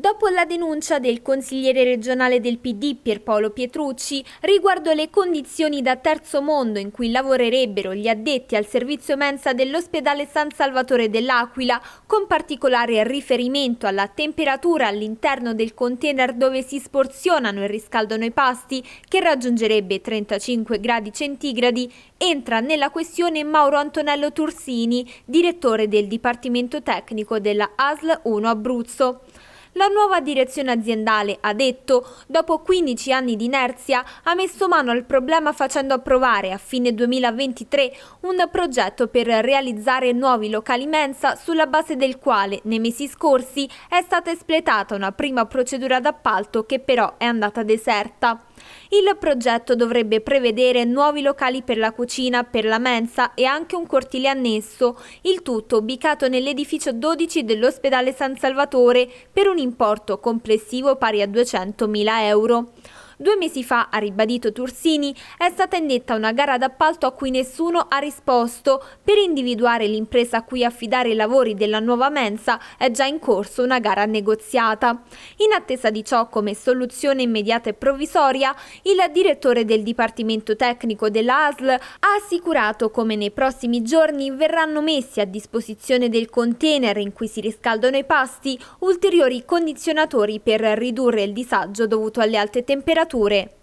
Dopo la denuncia del consigliere regionale del PD Pierpaolo Pietrucci riguardo le condizioni da terzo mondo in cui lavorerebbero gli addetti al servizio mensa dell'ospedale San Salvatore dell'Aquila, con particolare riferimento alla temperatura all'interno del container dove si sporzionano e riscaldano i pasti, che raggiungerebbe 35 gradi centigradi, entra nella questione Mauro Antonello Tursini, direttore del Dipartimento Tecnico della ASL 1 Abruzzo. La nuova direzione aziendale, ha detto, dopo 15 anni di inerzia, ha messo mano al problema facendo approvare a fine 2023 un progetto per realizzare nuovi locali mensa sulla base del quale nei mesi scorsi è stata espletata una prima procedura d'appalto che però è andata deserta. Il progetto dovrebbe prevedere nuovi locali per la cucina, per la mensa e anche un cortile annesso, il tutto ubicato nell'edificio 12 dell'ospedale San Salvatore per un importo complessivo pari a 200.000 euro. Due mesi fa, ha ribadito Tursini, è stata indetta una gara d'appalto a cui nessuno ha risposto. Per individuare l'impresa a cui affidare i lavori della nuova mensa è già in corso una gara negoziata. In attesa di ciò, come soluzione immediata e provvisoria, il direttore del Dipartimento Tecnico della ASL ha assicurato come nei prossimi giorni verranno messi a disposizione del container in cui si riscaldano i pasti ulteriori condizionatori per ridurre il disagio dovuto alle alte temperature temperature